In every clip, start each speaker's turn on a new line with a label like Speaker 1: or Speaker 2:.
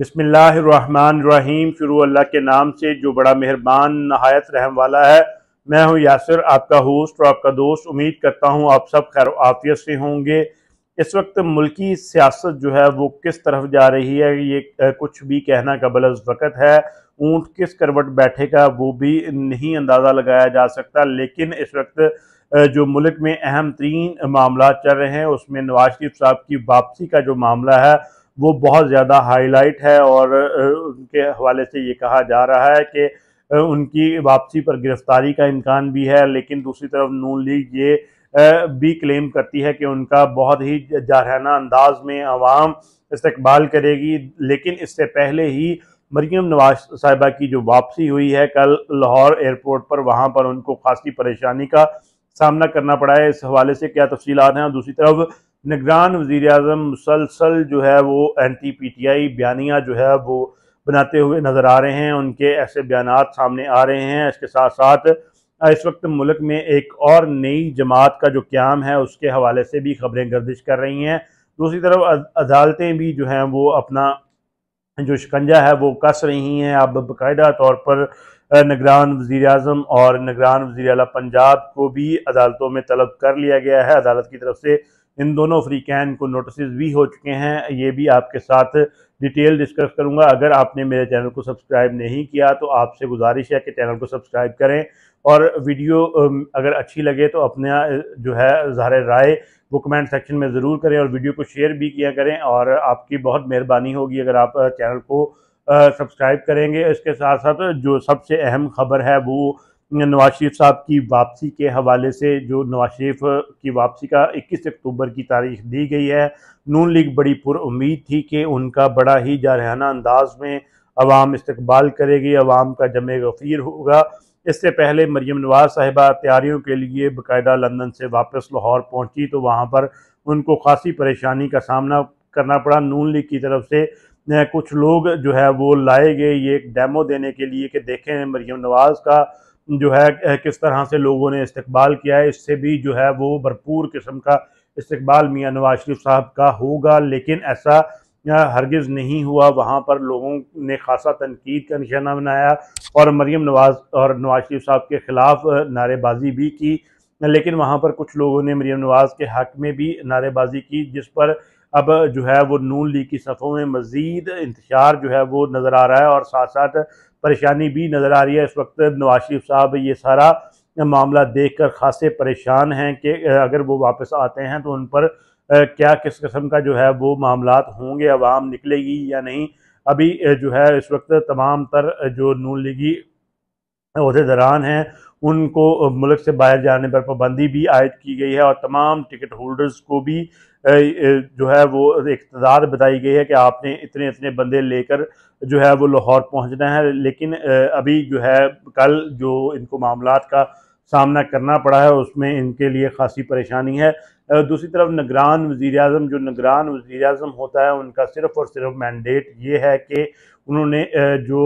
Speaker 1: बिसमीम शुरू अल्लाह के नाम से जो बड़ा मेहरबान नहायत रहम वाला है मैं हूँ यासर आपका होस्ट और आपका दोस्त उम्मीद करता हूँ आप सब खैर आफियत से होंगे इस वक्त मुल्की सियासत जो है वो किस तरफ जा रही है ये कुछ भी कहना कबल अज वक़्त है ऊँट किस करवट बैठेगा वो भी नहीं अंदाज़ा लगाया जा सकता लेकिन इस वक्त जो मुल्क में अहम तरीन मामला चल रहे हैं उसमें नवाज शरीफ साहब की वापसी का जो मामला है वो बहुत ज़्यादा हाईलाइट है और उनके हवाले से ये कहा जा रहा है कि उनकी वापसी पर गिरफ्तारी का इम्कान भी है लेकिन दूसरी तरफ नून लीग ये भी क्लेम करती है कि उनका बहुत ही जारहाना अंदाज में आवाम इस्तबाल करेगी लेकिन इससे पहले ही मरीम नवाज साहिबा की जो वापसी हुई है कल लाहौर एयरपोर्ट पर वहाँ पर उनको खासी परेशानी का सामना करना पड़ा है इस हवाले से क्या तफसीत हैं और दूसरी तरफ निगरान वज़ी अजम मुसलसल जो है वो N T P T I बयानिया जो है वो बनाते हुए नज़र आ रहे हैं उनके ऐसे बयान सामने आ रहे हैं इसके साथ साथ इस वक्त मुल्क में एक और नई जमात का जो क्याम है उसके हवाले से भी खबरें गर्दिश कर रही हैं दूसरी तरफ अदालतें भी जो हैं वो अपना जो शिकंजा है वो कस रही हैं अब बाकायदा तौर पर निगरान वज़ी अजम और निगरान वज़ी अला पंजाब को भी अदालतों में तलब कर लिया गया है अदालत की तरफ से इन दोनों कैन को नोटिस भी हो चुके हैं ये भी आपके साथ डिटेल डिस्कस करूंगा अगर आपने मेरे चैनल को सब्सक्राइब नहीं किया तो आपसे गुजारिश है कि चैनल को सब्सक्राइब करें और वीडियो अगर अच्छी लगे तो अपना जो है ज़ाहिर राय वो कमेंट सेक्शन में ज़रूर करें और वीडियो को शेयर भी किया करें और आपकी बहुत मेहरबानी होगी अगर आप चैनल को सब्सक्राइब करेंगे इसके साथ साथ जो सबसे अहम खबर है वो नवाज शरीफ साहब की वापसी के हवाले से जो नवाज शरीफ की वापसी का 21 अक्टूबर की तारीख दी गई है नून लीग बड़ी उम्मीद थी कि उनका बड़ा ही जारहाना अंदाज में अवाम इस्तबाल करेगी अवाम का जमे गफ़ीर होगा इससे पहले मरीम नवाज साहिबा तैयारियों के लिए बाकायदा लंदन से वापस लाहौर पहुंची तो वहाँ पर उनको खासी परेशानी का सामना करना पड़ा नून लीग की तरफ से कुछ लोग जो है वो लाए गए ये एक डेमो देने के लिए कि देखें मरीम नवाज़ का जो है किस तरह से लोगों ने इस्तबाल किया है इससे भी जो है वो भरपूर किस्म का इस्तबाल मियाँ नवाज शरीफ साहब का होगा लेकिन ऐसा हरगिज़ नहीं हुआ वहाँ पर लोगों ने खासा तनकीद का निशाना बनाया और मरीम नवाज और नवाज शरीफ साहब के ख़िलाफ़ नारेबाजी भी की लेकिन वहाँ पर कुछ लोगों ने मरीम नवाज़ के हक में भी नारेबाजी की जिस पर अब जो है वो नून लीग की सफ़ों में मज़ीद इंतजार जो है वो नज़र आ रहा है और साथ साथ परेशानी भी नज़र आ रही है इस वक्त नवाज शरीफ साहब ये सारा मामला देख कर खासे परेशान हैं कि अगर वो वापस आते हैं तो उन पर क्या किस कस्म का जो है वो मामला होंगे आवाम निकलेगी या नहीं अभी जो है इस वक्त तमाम तर जो नून लीगी अहदेदारान हैं उनको मुल्क से बाहर जाने पर पाबंदी भी आयद की गई है और तमाम टिकट होल्डर्स को भी जो है वो इकतदार बताई गई है कि आपने इतने इतने बंदे लेकर जो है वो लाहौर पहुंचना है लेकिन अभी जो है कल जो इनको मामला का सामना करना पड़ा है उसमें इनके लिए खासी परेशानी है दूसरी तरफ निगरान वज़ी अजम जो निगरान वज़ी अजम होता है उनका सिर्फ़ और सिर्फ मैंडेट ये है कि उन्होंने जो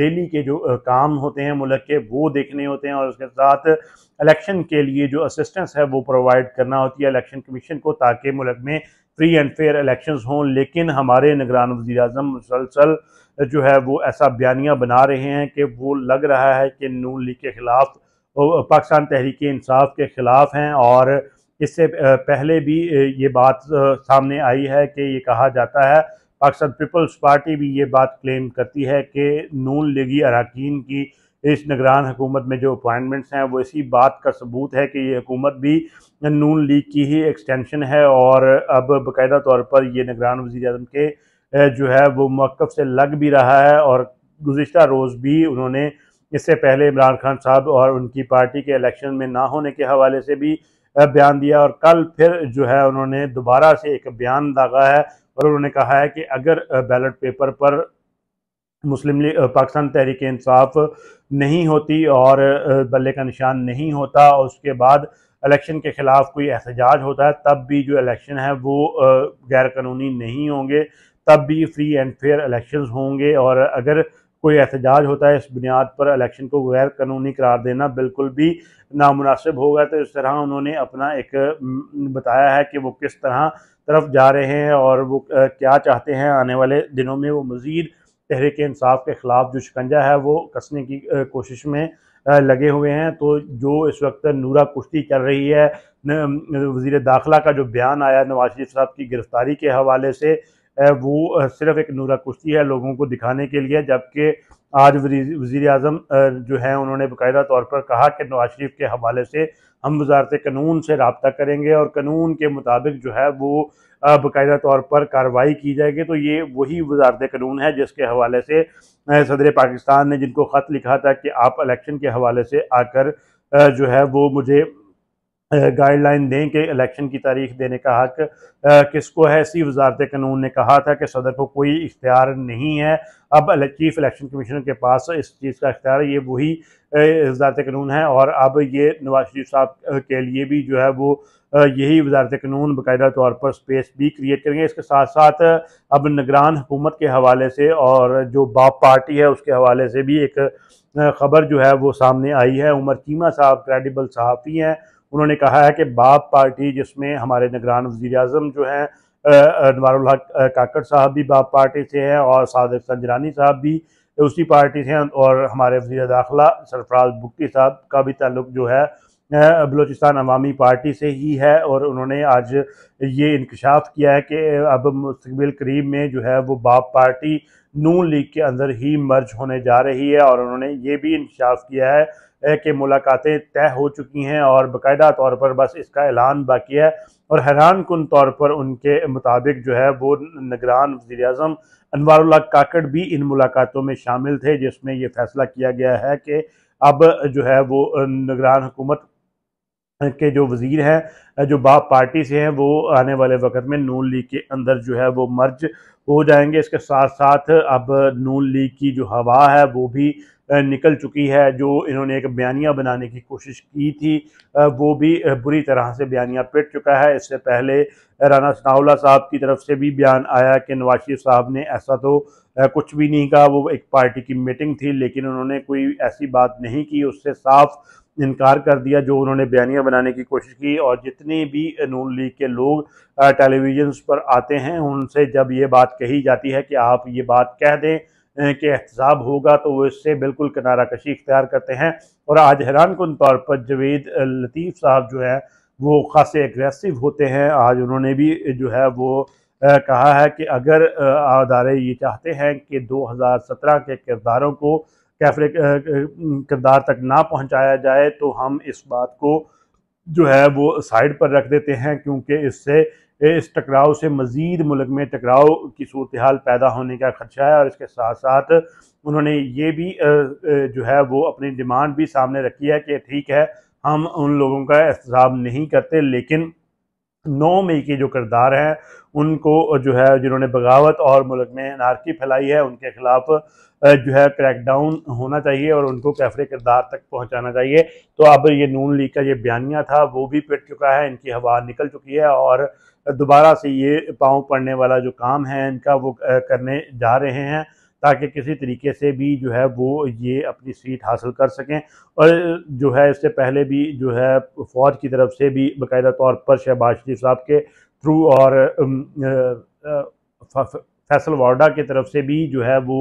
Speaker 1: डेली के जो काम होते हैं मुल्क के वो देखने होते हैं और उसके साथ इलेक्शन के लिए जो असिस्टेंस है वो प्रोवाइड करना होती है इलेक्शन कमीशन को ताकि मुल्क में फ्री एंड फेयर इलेक्शन हों लेकिन हमारे निगरान वजी अजम मुसलसल जो है वो ऐसा बयानिया बना रहे हैं कि वो लग रहा है कि नून लीग के ख़िलाफ़ पाकिस्तान तहरीक इंसाफ के ख़िलाफ़ हैं और इससे पहले भी ये बात सामने आई है कि ये कहा जाता है पाकिस्तान पीपल्स पार्टी भी ये बात क्लेम करती है कि नून लीगी अरकान की इस निगरान हुकूमत में जो अपॉइंटमेंट्स हैं वो इसी बात का सबूत है कि ये हुकूमत भी नून लीग की ही एक्सटेंशन है और अब बाकायदा तौर पर यह निगरान वजी अजम के जो है वो मौक़ से लग भी रहा है और गुज्त रोज़ भी उन्होंने इससे पहले इमरान खान साहब और उनकी पार्टी के इलेक्शन में ना होने के हवाले से भी बयान दिया और कल फिर जो है उन्होंने दोबारा से एक बयान दागा है और उन्होंने कहा है कि अगर बैलेट पेपर पर मुस्लिम लीग पाकिस्तान तहरीक इंसाफ नहीं होती और बल्ले का निशान नहीं होता और उसके बाद इलेक्शन के ख़िलाफ़ कोई एहतजाज होता है तब भी जो इलेक्शन है वो गैर कानूनी नहीं होंगे तब भी फ्री एंड फेयर इलेक्शंस होंगे और अगर कोई एहतजाज होता है इस बुनियाद पर इलेक्शन को गैर कानूनी करार देना बिल्कुल भी नामनासिब होगा तो इस तरह उन्होंने अपना एक बताया है कि वो किस तरह तरफ जा रहे हैं और वो क्या चाहते हैं आने वाले दिनों में वो मज़ीद तहरीक इंसाफ के ख़िलाफ़ जो शिकंजा है वो कसने की कोशिश में लगे हुए हैं तो जो इस वक्त नूरा कुश्ती चल रही है वजीर दाखिला का जो बयान आया नवाज शरीफ साहब की गिरफ़्तारी के हवाले से वो सिर्फ एक नूरा कुश्ती है लोगों को दिखाने के लिए जबकि आज वज़ी अजम जो हैं उन्होंने बाकायदा तौर पर कहा कि नवाज शरीफ के हवाले से हम वजारत कानून से रबता करेंगे और कानून के मुताबिक जो है वो बाकायदा तौर पर कार्रवाई की जाएगी तो ये वही वजारत कानून है जिसके हवाले से सदर पाकिस्तान ने जिनको ख़त लिखा था कि आप इलेक्शन के हवाले से आकर जो है वो मुझे गाइडलाइन दें कि इलेक्शन की तारीख देने का हक किसको है इसी वजारत कानून ने कहा था कि सदर को कोई इख्तियार नहीं है अब चीफ इलेक्शन कमिश्नर के पास इस चीज़ का इख्तियार ये वही वजारत कानून है और अब ये नवाज शरीफ साहब के लिए भी जो है वो यही वजारत कानून बाकायदा तौर पर स्पेस भी क्रिएट करेंगे इसके साथ साथ अब निगरान हुकूमत के हवाले से और जो बाप पार्टी है उसके हवाले से भी एक खबर जो है वो सामने आई है उमर चीमा साहब क्रेडिबल सहाफ़ी हैं उन्होंने कहा है कि बाप पार्टी जिसमें हमारे निगरान वजी अजम जो हैं अनवारक काकड़ साहब भी बाप पार्टी से हैं और सादक संजरानी साहब भी उसी पार्टी से हैं और हमारे वजी दाखिला सरफराज बुक्टी साहब का भी ताल्लुक जो है बलूचिस्तान अवामी पार्टी से ही है और उन्होंने आज ये इंकशाफ किया है कि अब मुस्तबिल करीब में जो है वो बाप पार्टी नून लीग के अंदर ही मर्ज होने जा रही है और उन्होंने ये भी इंकशाफ किया है कि मुलाकातें तय हो चुकी हैं और बाकायदा तौर पर बस इसका ऐलान बाकी है और हैरान कन तौर पर उनके मुताबिक जो है वो निगरान वजी अजम अनवर काकड़ भी इन मुलाकातों में शामिल थे जिसमें यह फैसला किया गया है कि अब जो है वो निगरान हुकूमत के जो वज़ीर हैं जो बाप पार्टी से हैं वो आने वाले वक्त में नून लीग के अंदर जो है वो मर्ज हो जाएंगे इसके साथ साथ अब नून लीग की जो हवा है वो भी निकल चुकी है जो इन्होंने एक बयानिया बनाने की कोशिश की थी वो भी बुरी तरह से बयानिया पिट चुका है इससे पहले राना सनावला साहब की तरफ से भी बयान आया कि नवाज शरीफ साहब ने ऐसा तो कुछ भी नहीं कहा वो एक पार्टी की मीटिंग थी लेकिन उन्होंने कोई ऐसी बात नहीं की उससे साफ इनकार कर दिया जो उन्होंने बयानियाँ बनाने की कोशिश की और जितने भी नून लीग के लोग टेलीविजन पर आते हैं उनसे जब ये बात कही जाती है कि आप ये बात कह दें कि एहतसाब होगा तो वो इससे बिल्कुल किनारा कशी इख्तियार करते हैं और आज हैरान कन तौर पर जवेद लतीफ़ साहब जो है वो खासे एग्रेसिव होते हैं आज उन्होंने भी जो है वो कहा है कि अगर अदारे ये चाहते हैं कि 2017 के किरदारों को कैफरे किरदार तक ना पहुंचाया जाए तो हम इस बात को जो है वो साइड पर रख देते हैं क्योंकि इससे इस टकराव से मज़ीद मुल्क में टकराव की सूरत हाल पैदा होने का खदशा है और इसके साथ साथ उन्होंने ये भी जो है वो अपनी डिमांड भी सामने रखी है कि ठीक है हम उन लोगों का एहतसाब नहीं करते लेकिन नौ मई के जो किरदार हैं उनको जो है जिन्होंने बगावत और मुल्क में नारकी फैलाई है उनके खिलाफ जो है क्रैकडाउन होना चाहिए और उनको कैफरे किरदार तक पहुंचाना चाहिए तो अब ये नून लीग का ये बयानिया था वो भी पिट चुका है इनकी हवा निकल चुकी है और दोबारा से ये पाँव पड़ने वाला जो काम है इनका वो करने जा रहे हैं ताकि किसी तरीके से भी जो है वो ये अपनी सीट हासिल कर सकें और जो है इससे पहले भी जो है फ़ौज की तरफ से भी बाकायदा तौर पर शहबाज शरीफ साहब के थ्रू और फैसल वार्डा की तरफ से भी जो है वो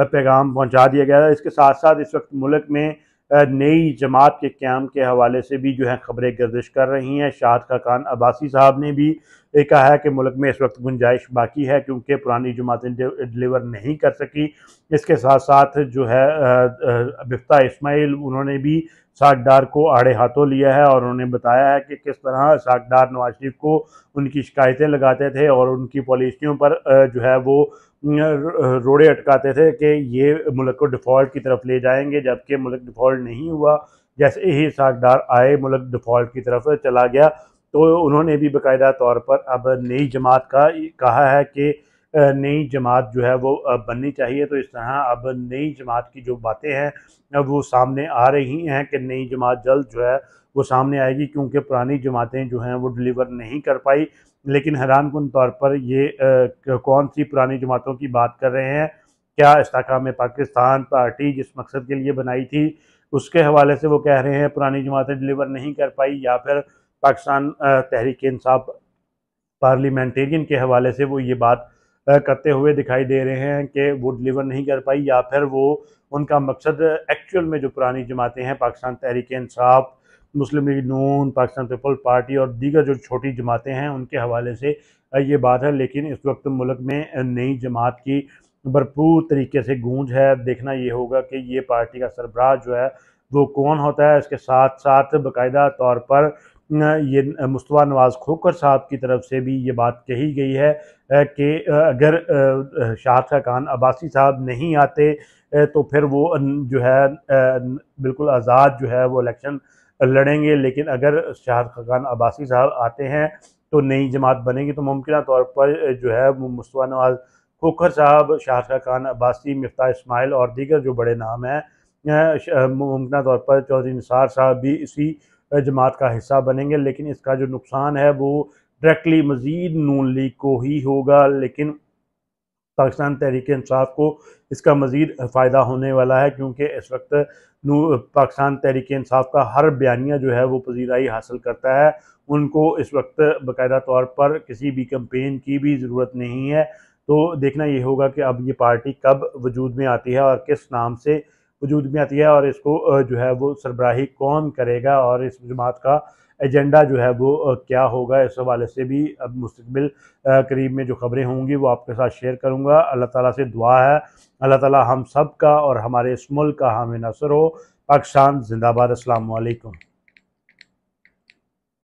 Speaker 1: पैगाम पहुंचा दिया गया है इसके साथ साथ इस वक्त मुल्क में नई जमात के क्याम के हवाले से भी जो है खबरें गर्दिश कर रही हैं शाहद खान अब्बासी साहब ने भी कहा है कि मुल्क में इस वक्त गुंजाइश बाकी है क्योंकि पुरानी जमातें डिलीवर नहीं कर सकी इसके साथ साथ जो है बिफ्ता इसमाइल उन्होंने भी साकडार को आड़े हाथों लिया है और उन्होंने बताया है कि किस तरह साकडार नवाज शरीफ को उनकी शिकायतें लगाते थे और उनकी पॉलिसियों पर जो है वो रोड़े अटकाते थे कि ये मुल्क को डिफ़ॉल्ट की तरफ ले जाएंगे जबकि मुल्क डिफ़ॉल्ट नहीं हुआ जैसे ही साकदार आए मुल्क डिफ़ॉल्ट की तरफ चला गया तो उन्होंने भी बाकायदा तौर पर अब नई जमात का कहा है कि नई जमात जो है वो बननी चाहिए तो इस तरह अब नई जमात की जो बातें हैं वो सामने आ रही हैं कि नई जमात जल्द जो है वो सामने आएगी क्योंकि पुरानी जमातें जो हैं वो डिलीवर नहीं कर पाई लेकिन हैरान कन तौर पर ये कौन सी पुरानी जमातों की बात कर रहे हैं क्या में पाकिस्तान पार्टी जिस मकसद के लिए बनाई थी उसके हवाले से वो कह रहे हैं पुरानी जमातें डिलीवर नहीं कर पाई या फिर पाकिस्तान तहरीक इंसाफ पार्लियामेंटेरियन के हवाले से वो ये बात करते हुए दिखाई दे रहे हैं कि वो डिलीवर नहीं कर पाई या फिर वो उनका मकसद एक्चुअल में जो पुरानी जमातें हैं पाकिस्तान तहरीक इंसाफ मुस्लिम लीग नून पाकिस्तान पीपल्स पार्टी और दीगर जो छोटी जमातें हैं उनके हवाले से ये बात है लेकिन इस वक्त मुल्क में नई जमात की भरपूर तरीके से गूंज है देखना ये होगा कि ये पार्टी का सरबराह जो है वो कौन होता है इसके साथ साथ बाकायदा तौर पर ये मुस्तफ़ा नवाज़ खोकर साहब की तरफ से भी ये बात कही गई है कि अगर शाहद खान अब्बासी साहब नहीं आते तो फिर वो जो है बिल्कुल आज़ाद जो है वो इलेक्शन लड़ेंगे लेकिन अगर शाहद खान अब्बासी साहब आते हैं तो नई जमात बनेगी तो मुमकिन तौर पर जो है वो मुस्तफ़ा नवाज़ खोखर साहब शाहर खान अब्बासी मफ्ता इसमाइल और दीगर जो बड़े नाम हैं मुमकिन तौर पर चौधरी निसार साहब भी इसी जमात का हिस्सा बनेंगे लेकिन इसका जो नुकसान है वो डायरेक्टली मज़ीद नून लीग को ही होगा लेकिन पाकिस्तान तहरीक इंसाफ को इसका मज़ीद फ़ायदा होने वाला है क्योंकि इस वक्त पाकिस्तान तहरीक इंसाफ का हर बयानिया जो है वो पजीराई हासिल करता है उनको इस वक्त बाकायदा तौर पर किसी भी कम्पेन की भी ज़रूरत नहीं है तो देखना ये होगा कि अब ये पार्टी कब वजूद में आती है और किस नाम से वजूद में आती है और इसको जो है वो सरबराही कौन करेगा और इस जमात का एजेंडा जो है वो क्या होगा इस हवाले से भी अब मुस्तबिल करीब में जो खबरें होंगी वो आपके साथ शेयर करूँगा अल्लाह ताला से दुआ है अल्लाह ताला हम सब का और हमारे इस मुल्क का हामिन असर हो पाकिस्तान जिंदाबाद असलकम